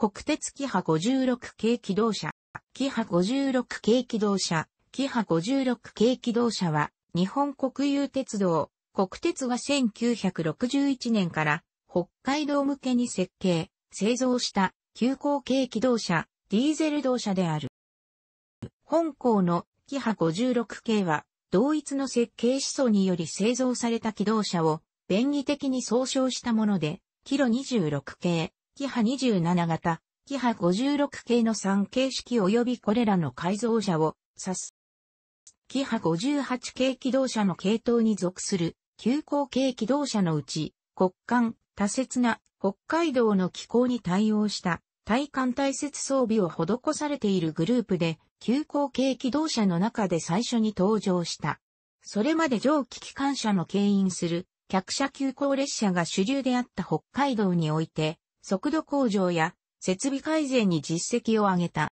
国鉄キハ56系機動車。キハ56系機動車。キハ56系機動車は、日本国有鉄道、国鉄が1961年から北海道向けに設計、製造した急行系機動車、ディーゼル動車である。本校のキハ56系は、同一の設計思想により製造された機動車を、便宜的に総称したもので、キロ26系、キハ27型、キハ56系の3形式及びこれらの改造車を指す。キハ58系機動車の系統に属する、急行系機動車のうち、国間、多切な北海道の気候に対応した体艦対接装備を施されているグループで、急行系機動車の中で最初に登場した。それまで蒸気機関車の牽引する客車急行列車が主流であった北海道において、速度向上や設備改善に実績を上げた。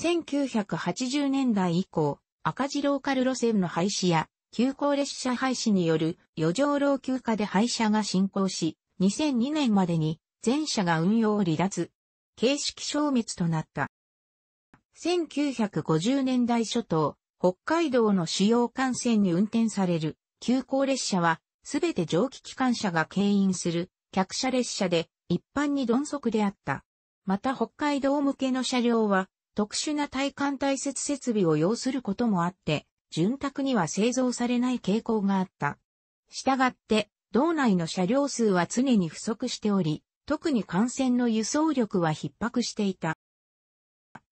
1980年代以降、赤字ローカル路線の廃止や、急行列車廃止による余剰老朽化で廃車が進行し、2002年までに全車が運用を離脱、形式消滅となった。1950年代初頭、北海道の主要幹線に運転される急行列車は、すべて蒸気機関車が牽引する客車列車で一般に鈍足であった。また北海道向けの車両は特殊な体幹大接設備を要することもあって、潤沢には製造されない傾向があった。したがって、道内の車両数は常に不足しており、特に感染の輸送力は逼迫していた。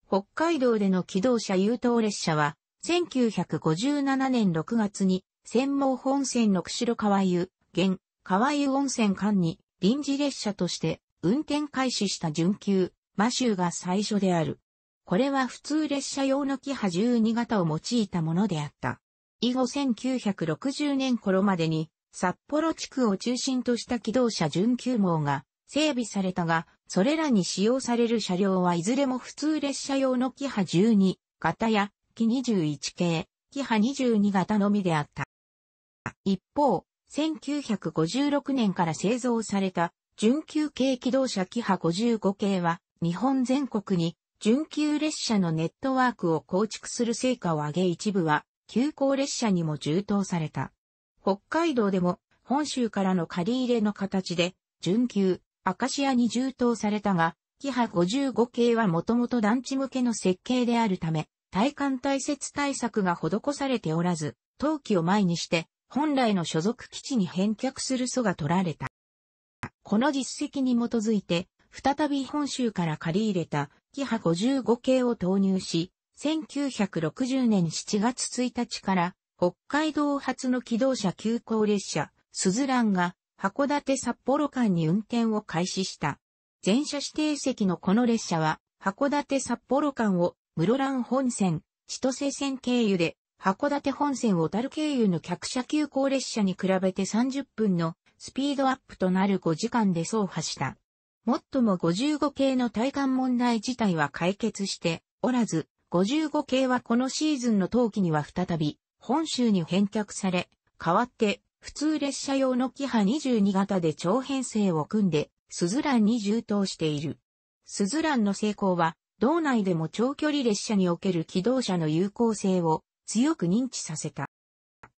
北海道での機動車優等列車は、1957年6月に、専門本線の釧路川湯、現、川湯温泉間に臨時列車として運転開始した準急、マシューが最初である。これは普通列車用のキハ12型を用いたものであった。以後1960年頃までに札幌地区を中心とした機動車準急網が整備されたが、それらに使用される車両はいずれも普通列車用のキハ12型や、キ21系、キハ22型のみであった。一方、1956年から製造された準急軽機動車キハ55系は日本全国に準急列車のネットワークを構築する成果を上げ一部は急行列車にも充当された。北海道でも本州からの借り入れの形で準急、アカシアに充当されたが、キハ55系はもともと団地向けの設計であるため、体感対接対策が施されておらず、冬季を前にして本来の所属基地に返却する措が取られた。この実績に基づいて、再び本州から借り入れた、キハ55系を投入し、1960年7月1日から、北海道発の機動車急行列車、スズランが、函館札幌間に運転を開始した。全車指定席のこの列車は、函館札幌間を室蘭本線、千歳線経由で函館本線小樽経由の客車急行列車に比べて30分のスピードアップとなる5時間で走破した。もっとも55系の体感問題自体は解決しておらず、55系はこのシーズンの冬季には再び本州に返却され、代わって普通列車用のキハ22型で長編成を組んで、スズランに充当している。スズランの成功は、道内でも長距離列車における機動車の有効性を強く認知させた。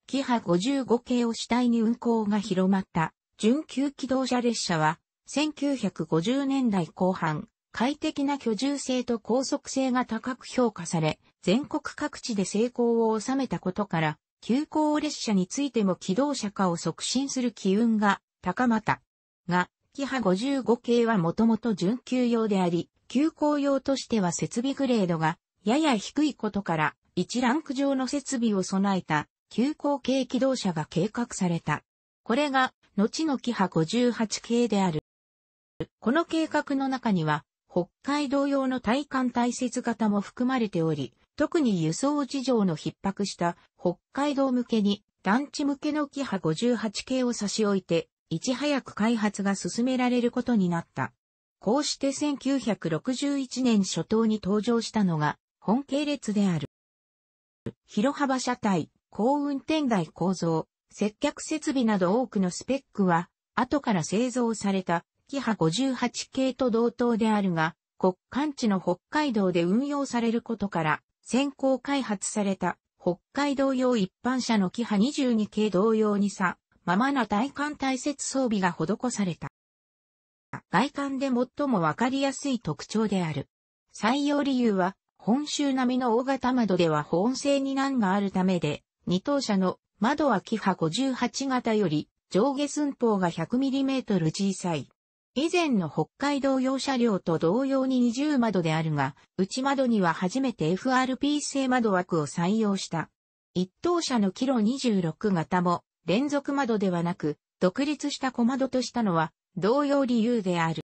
キハ55系を主体に運行が広まった準急機動車列車は1950年代後半、快適な居住性と高速性が高く評価され、全国各地で成功を収めたことから、急行列車についても機動車化を促進する機運が高まった。が、キハ55系はもともと準急用であり、急行用としては設備グレードがやや低いことから、1ランク上の設備を備えた急行系機動車が計画された。これが、後のキハ58系である。この計画の中には、北海道用の対艦大切型も含まれており、特に輸送事情の逼迫した北海道向けに団地向けのキハ58系を差し置いて、いち早く開発が進められることになった。こうして1961年初頭に登場したのが本系列である。広幅車体、高運転台構造、接客設備など多くのスペックは、後から製造された、キハ58系と同等であるが、国間地の北海道で運用されることから、先行開発された北海道用一般車のキハ22系同様にさ、ままな体感対接装備が施された。外観で最もわかりやすい特徴である。採用理由は、本州並みの大型窓では保温性に難があるためで、二等車の窓はキハ58型より上下寸法が 100mm 小さい。以前の北海道用車両と同様に20窓であるが、内窓には初めて FRP 製窓枠を採用した。一等車のキロ26型も連続窓ではなく、独立した小窓としたのは同様理由である。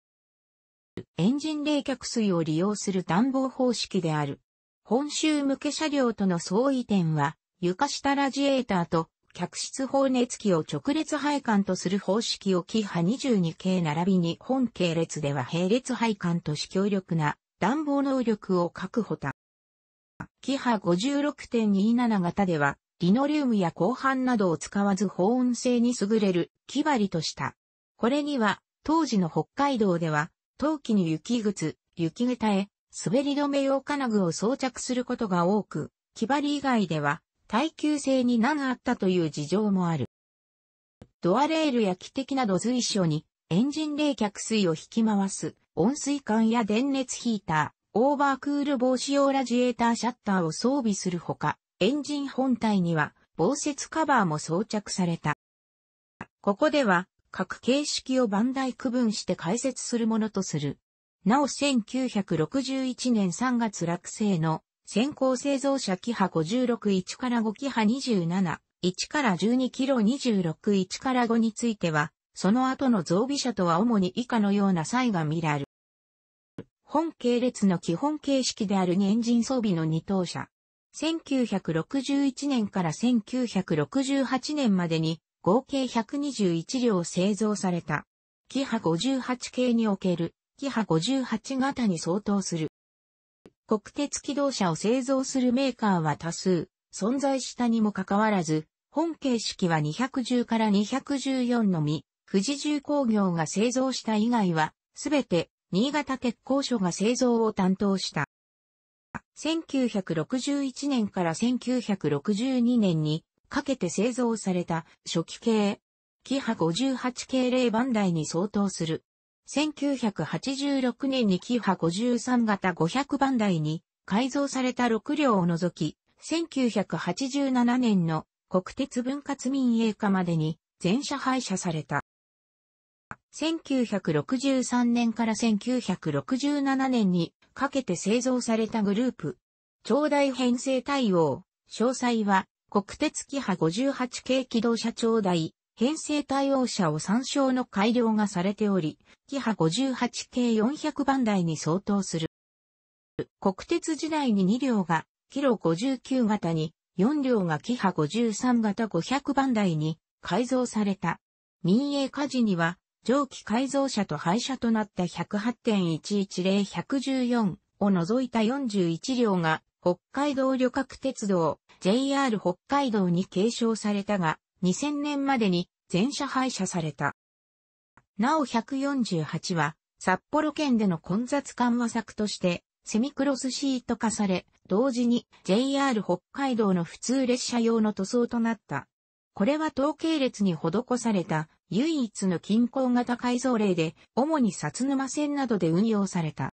エンジン冷却水を利用する暖房方式である。本州向け車両との相違点は、床下ラジエーターと客室放熱器を直列配管とする方式をキハ22系並びに本系列では並列配管とし強力な暖房能力を確保た。キハ56.27型では、リノリウムや鋼板などを使わず保温性に優れる木張りとした。これには、当時の北海道では、同期に雪靴、雪下駄へ、滑り止め用金具を装着することが多く、木張り以外では、耐久性に難あったという事情もある。ドアレールや汽笛など随所に、エンジン冷却水を引き回す、温水管や電熱ヒーター、オーバークール防止用ラジエーターシャッターを装備するほか、エンジン本体には、防雪カバーも装着された。ここでは、各形式を番台区分して解説するものとする。なお1961年3月落成の先行製造車キハ561から5キハ27、1から12キロ26、1から5については、その後の増備車とは主に以下のような差異が見られる。本系列の基本形式であるエンジン装備の2等車。1961年から1968年までに合計121両製造された。キハ58系における、キハ58型に相当する。国鉄機動車を製造するメーカーは多数、存在したにもかかわらず、本形式は210から214のみ、富士重工業が製造した以外は、すべて、新潟鉄工所が製造を担当した。1961年から1962年に、かけて製造された初期系、キハ58系例番台に相当する。1986年にキハ53型500番台に改造された6両を除き、1987年の国鉄分割民営化までに全車廃車された。1963年から1967年にかけて製造されたグループ。長大編成対応。詳細は国鉄キハ58系機動車長台、編成対応車を参照の改良がされており、キハ58系400番台に相当する。国鉄時代に2両が、キロ59型に、4両がキハ53型500番台に改造された。民営火事には、蒸気改造車と廃車となった108.110-114を除いた41両が北海道旅客鉄道 JR 北海道に継承されたが、2000年までに全車廃車された。なお148は、札幌圏での混雑緩和策として、セミクロスシート化され、同時に JR 北海道の普通列車用の塗装となった。これは統計列に施された唯一の均衡型改造例で、主に薩沼線などで運用された。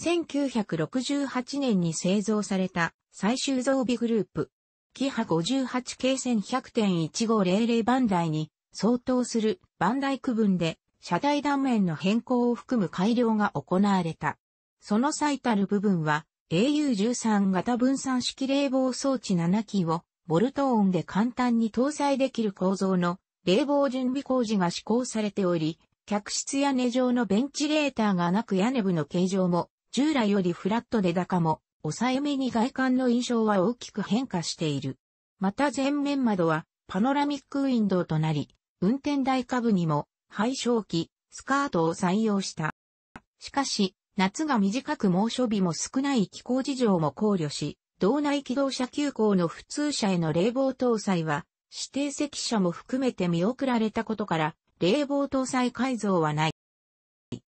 1968年に製造された最終装備グループ。キハ58系1100.1500番台に相当する番台区分で車体断面の変更を含む改良が行われた。その最たる部分は AU13 型分散式冷房装置7機をボルトオンで簡単に搭載できる構造の冷房準備工事が施行されており、客室屋根上のベンチレーターがなく屋根部の形状も従来よりフラットで高も、抑えめに外観の印象は大きく変化している。また前面窓はパノラミックウィンドウとなり、運転台下部にも配焼機、スカートを採用した。しかし、夏が短く猛暑日も少ない気候事情も考慮し、道内機動車急行の普通車への冷房搭載は、指定席車も含めて見送られたことから、冷房搭載改造はない。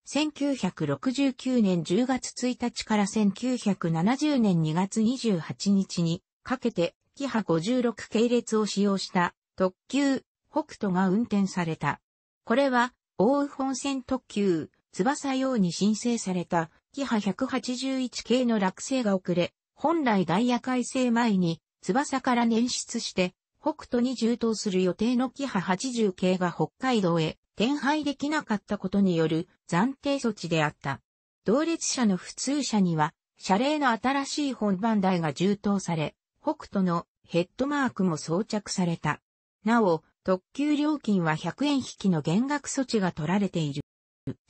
1969年10月1日から1970年2月28日にかけて、キハ56系列を使用した特急、北斗が運転された。これは、大宇本線特急、翼用に申請された、キハ181系の落成が遅れ、本来ダイヤ改正前に、翼から捻出して、北斗に充当する予定のキハ80系が北海道へ転廃できなかったことによる暫定措置であった。同列車の普通車には、車両の新しい本番台が充当され、北斗のヘッドマークも装着された。なお、特急料金は100円引きの減額措置が取られている。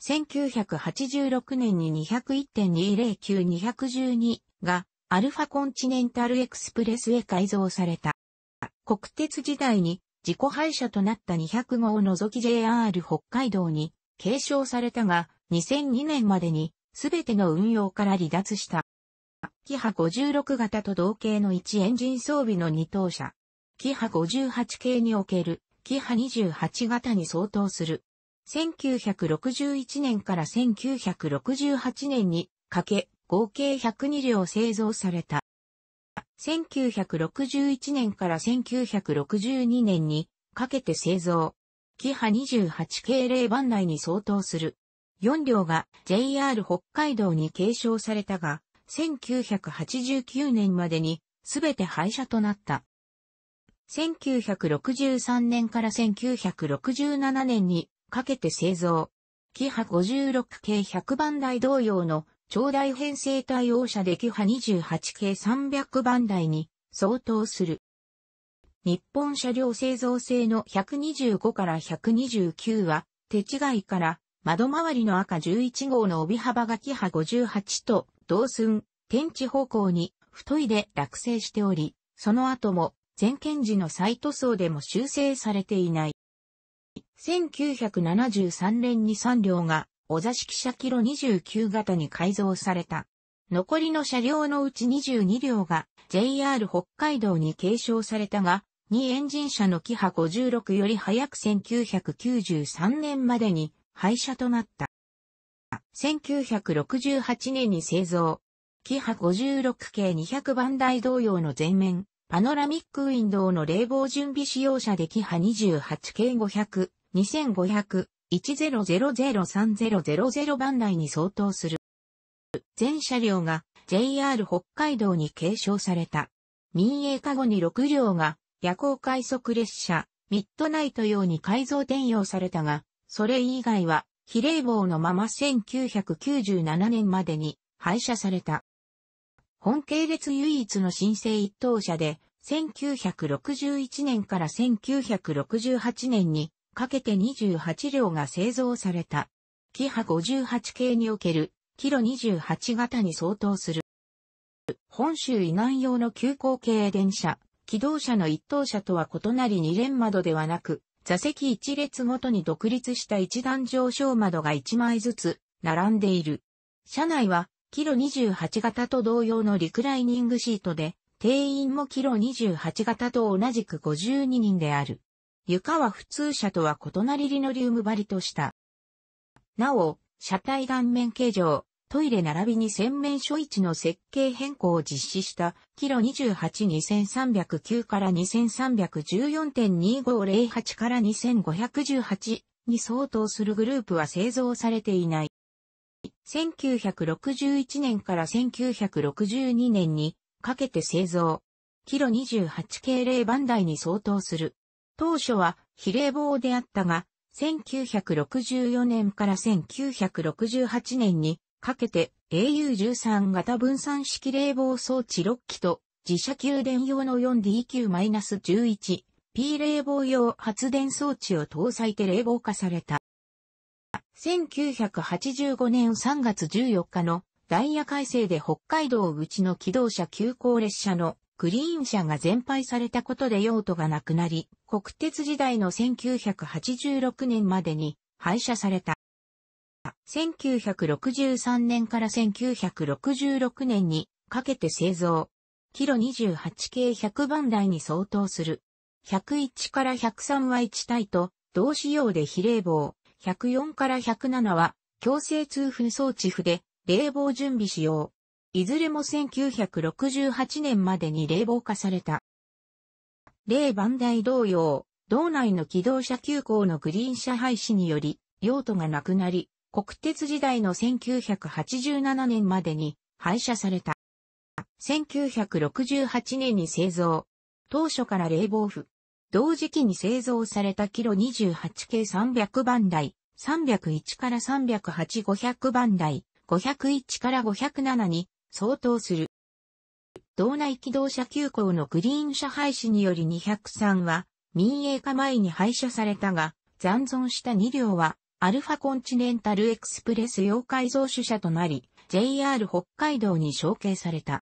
1986年に201.209-212がアルファコンチネンタルエクスプレスへ改造された。国鉄時代に自己廃車となった200号を除き JR 北海道に継承されたが、2002年までに全ての運用から離脱した。キハ56型と同型の1エンジン装備の2等車。キハ58系におけるキハ28型に相当する。1961年から1968年にかけ合計102両製造された。1961年から1962年にかけて製造。キハ28系0番内に相当する。4両が JR 北海道に継承されたが、1989年までにすべて廃車となった。1963年から1967年にかけて製造。キハ56系100番台同様の超大編成対応車でキハ28系300番台に相当する。日本車両製造製の125から129は、手違いから、窓周りの赤11号の帯幅がキハ58と、同寸、天地方向に、太いで落成しており、その後も、全県時の再塗装でも修正されていない。1973年に3両がお座敷車キロ29型に改造された。残りの車両のうち22両が JR 北海道に継承されたが、2エンジン車のキハ56より早く1993年までに廃車となった。1968年に製造。キハ56系200番台同様の前面、パノラミックウィンドウの冷房準備使用車でキハ28系500、2500、10003000番台に相当する。全車両が JR 北海道に継承された。民営化後に6両が夜行快速列車、ミッドナイト用に改造転用されたが、それ以外は比例棒のまま1997年までに廃車された。本系列唯一の新生一等車で、1961年から1968年にかけて28両が製造された。キハ58系における、キロ28型に相当する。本州以南用の急行系電車、機動車の一等車とは異なり二連窓ではなく、座席一列ごとに独立した一段上昇窓が1枚ずつ並んでいる。車内は、キロ28型と同様のリクライニングシートで、定員もキロ28型と同じく52人である。床は普通車とは異なりリノリウム張りとした。なお、車体断面形状、トイレ並びに洗面所位置の設計変更を実施した、キロ282309から2314.2508から2518に相当するグループは製造されていない。1961年から1962年にかけて製造。キロ28系0番台に相当する。当初は比例棒であったが、1964年から1968年にかけて AU13 型分散式冷房装置6機と自社給電用の 4DQ-11P 冷房用発電装置を搭載て冷房化された。1985年3月14日のダイヤ改正で北海道口の機動車急行列車のグリーン車が全廃されたことで用途がなくなり、国鉄時代の1986年までに廃車された。1963年から1966年にかけて製造。キロ28系100番台に相当する。101から103は1体と、同仕様で非冷房。104から107は、強制通風装置符で、冷房準備しよう。いずれも1968年までに冷房化された。冷番台同様、道内の機動車急行のグリーン車廃止により、用途がなくなり、国鉄時代の1987年までに廃車された。1968年に製造。当初から冷房府。同時期に製造されたキロ28系300番台、301から308、500番台、501から507に相当する。道内機動車急行のグリーン車廃止により203は民営化前に廃車されたが、残存した2両はアルファコンチネンタルエクスプレス用改造主車となり、JR 北海道に承継された。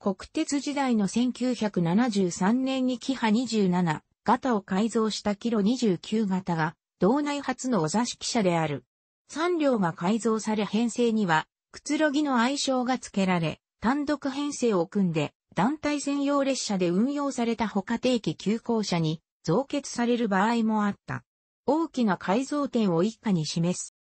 国鉄時代の1973年にキハ27型を改造したキロ29型が、道内初のお座敷車である。3両が改造され編成には、くつろぎの愛称が付けられ、単独編成を組んで、団体専用列車で運用された他定期急行車に増結される場合もあった。大きな改造点を一家に示す。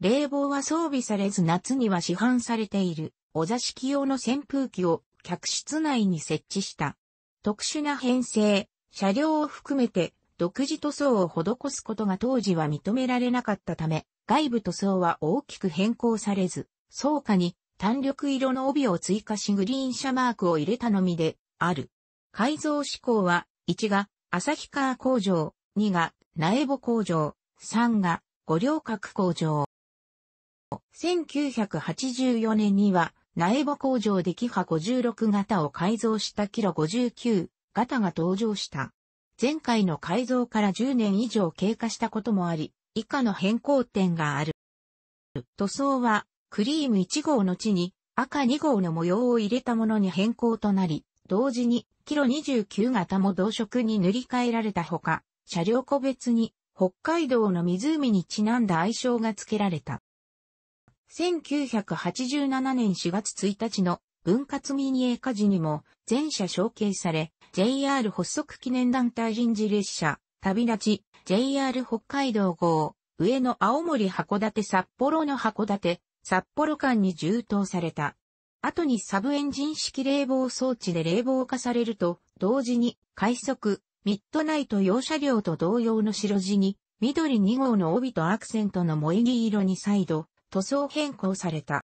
冷房は装備されず夏には市販されているお座敷用の扇風機を客室内に設置した。特殊な編成、車両を含めて独自塗装を施すことが当時は認められなかったため、外部塗装は大きく変更されず、倉下に単緑色の帯を追加しグリーン車マークを入れたのみである。改造志向は、1が旭川工場、2が苗穂工場、3が五稜郭工場。1984年には、苗穂工場でキハ56型を改造したキロ59型が登場した。前回の改造から10年以上経過したこともあり、以下の変更点がある。塗装はクリーム1号の地に赤2号の模様を入れたものに変更となり、同時にキロ29型も同色に塗り替えられたほか、車両個別に北海道の湖にちなんだ愛称が付けられた。1987年4月1日の分割民営化時にも全車承継され、JR 発足記念団体人事列車、旅立ち、JR 北海道号、上野青森函館札幌の函館、札幌間に充当された。後にサブエンジン式冷房装置で冷房化されると、同時に、快速、ミッドナイト用車両と同様の白地に、緑2号の帯とアクセントの萌木色に再度、塗装変更された。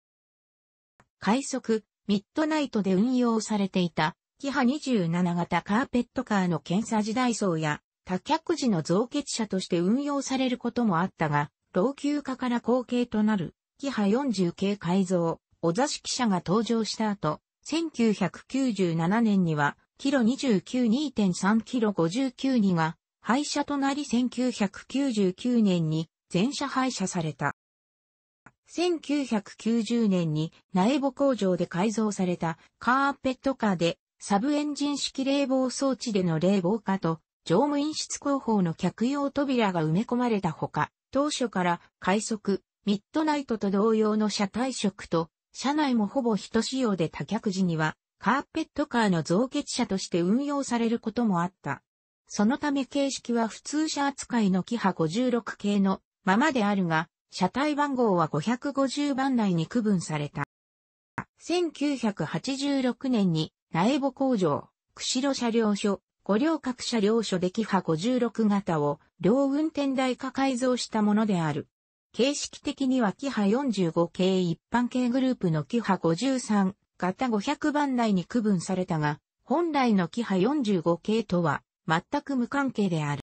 快速、ミッドナイトで運用されていた、キハ27型カーペットカーの検査時代層や、多客時の造血車として運用されることもあったが、老朽化から後継となるキハ40系改造、お座敷車が登場した後、1997年には、キロ29.2.3キロ592が廃車となり1999年に全車廃車された。1990年に苗穂工場で改造されたカーペットカーでサブエンジン式冷房装置での冷房化と乗務員室工法の客用扉が埋め込まれたほか、当初から快速、ミッドナイトと同様の車体色と、車内もほぼ一仕様で多客時には、カーペットカーの造血車として運用されることもあった。そのため形式は普通車扱いのキハ56系のままであるが、車体番号は550番内に区分された。1986年に苗穂工場、釧路車両所、五稜郭車両所でキハ56型を両運転台化改造したものである。形式的にはキハ45系一般系グループのキハ53型500番台に区分されたが、本来のキハ45系とは全く無関係である。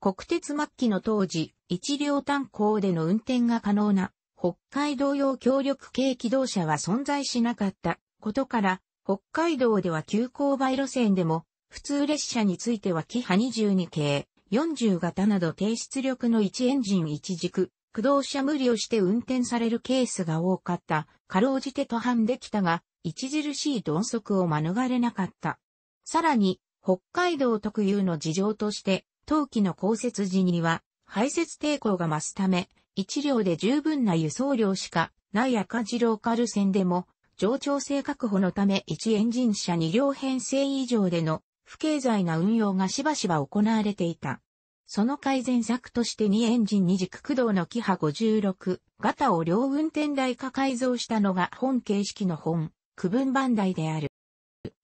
国鉄末期の当時、一両単行での運転が可能な北海道用協力系機動車は存在しなかったことから、北海道では急勾配路線でも普通列車についてはキハ22系40型など低出力の1エンジン1軸、駆動車無理をして運転されるケースが多かった。かろうじて途半できたが、著しい鈍足を免れなかった。さらに、北海道特有の事情として、冬季の降雪時には、排雪抵抗が増すため、一両で十分な輸送量しかない赤字ローカル線でも、上調性確保のため1エンジン車2両編成以上での不経済な運用がしばしば行われていた。その改善策として2エンジン2軸駆動のキハ56型を両運転台化改造したのが本形式の本、区分番台である。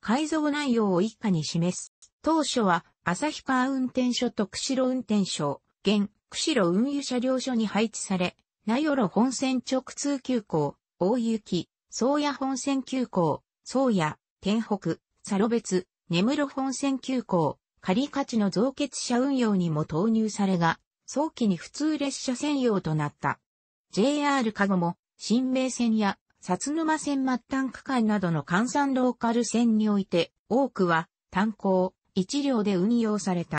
改造内容を以下に示す。当初は、旭川運転所と釧路運転所、現、釧路運輸車両所に配置され、名寄本線直通急行、大雪、宗谷本線急行、宗谷、天北、佐路別、根室本線急行、仮価値の増結車運用にも投入されが、早期に普通列車専用となった。JR カゴも、新名線や、薩沼線末端区間などの関山ローカル線において、多くは、炭鉱、一両で運用された。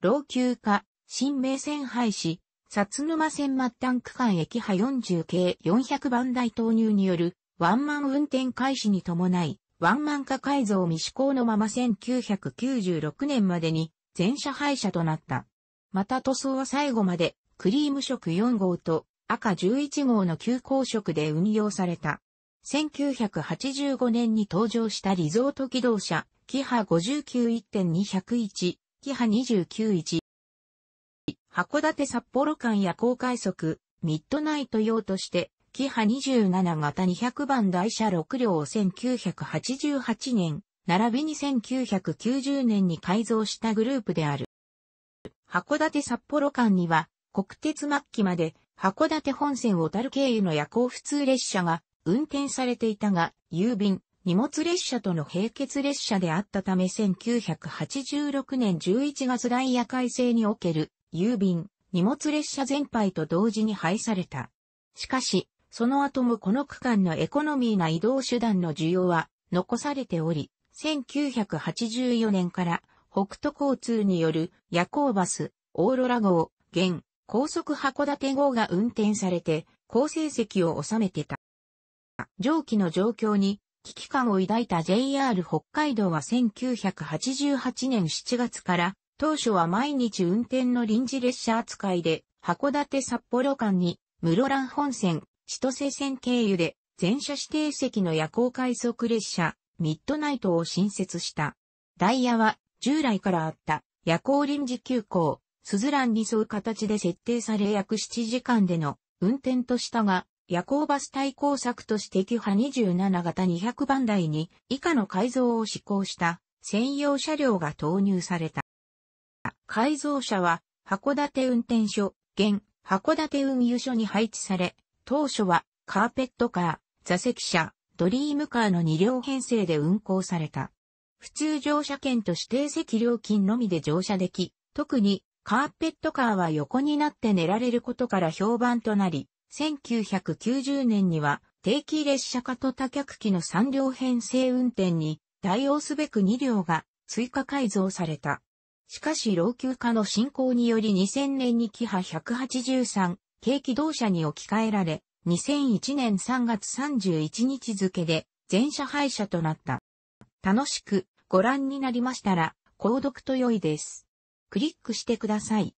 老朽化、新名線廃止、薩沼線末端区間駅派40系400番台投入による、ワンマン運転開始に伴い、ワンマン化改造未施行のまま1996年までに全車廃車となった。また塗装は最後までクリーム色4号と赤11号の急行色で運用された。1985年に登場したリゾート機動車、キハ59.201、キハ291。函館札幌間や高快速、ミッドナイト用としてキハ27型200番台車6両を1988年、並びに1990年に改造したグループである。函館札幌間には、国鉄末期まで函館本線小樽経由の夜行普通列車が運転されていたが、郵便、荷物列車との並結列車であったため1986年11月ダイヤ改正における郵便、荷物列車全廃と同時に廃された。しかし、その後もこの区間のエコノミーな移動手段の需要は残されており、1984年から北都交通による夜行バス、オーロラ号、現、高速函館号が運転されて、好成績を収めてた。上記の状況に危機感を抱いた JR 北海道は1988年7月から当初は毎日運転の臨時列車扱いで函館札幌間に室蘭本線、千歳線経由で、全車指定席の夜行快速列車、ミッドナイトを新設した。ダイヤは、従来からあった、夜行臨時急行、スズランに沿う形で設定され約7時間での運転としたが、夜行バス対抗策としてキュ27型200番台に以下の改造を施行した専用車両が投入された。改造車は函館運転所、現函館運輸所に配置され、当初はカーペットカー、座席車、ドリームカーの2両編成で運行された。普通乗車券と指定席料金のみで乗車でき、特にカーペットカーは横になって寝られることから評判となり、1990年には定期列車化と多客機の3両編成運転に対応すべく2両が追加改造された。しかし老朽化の進行により2000年にキハ183、軽機動車に置き換えられ、2001年3月31日付で全車廃車となった。楽しくご覧になりましたら、購読と良いです。クリックしてください。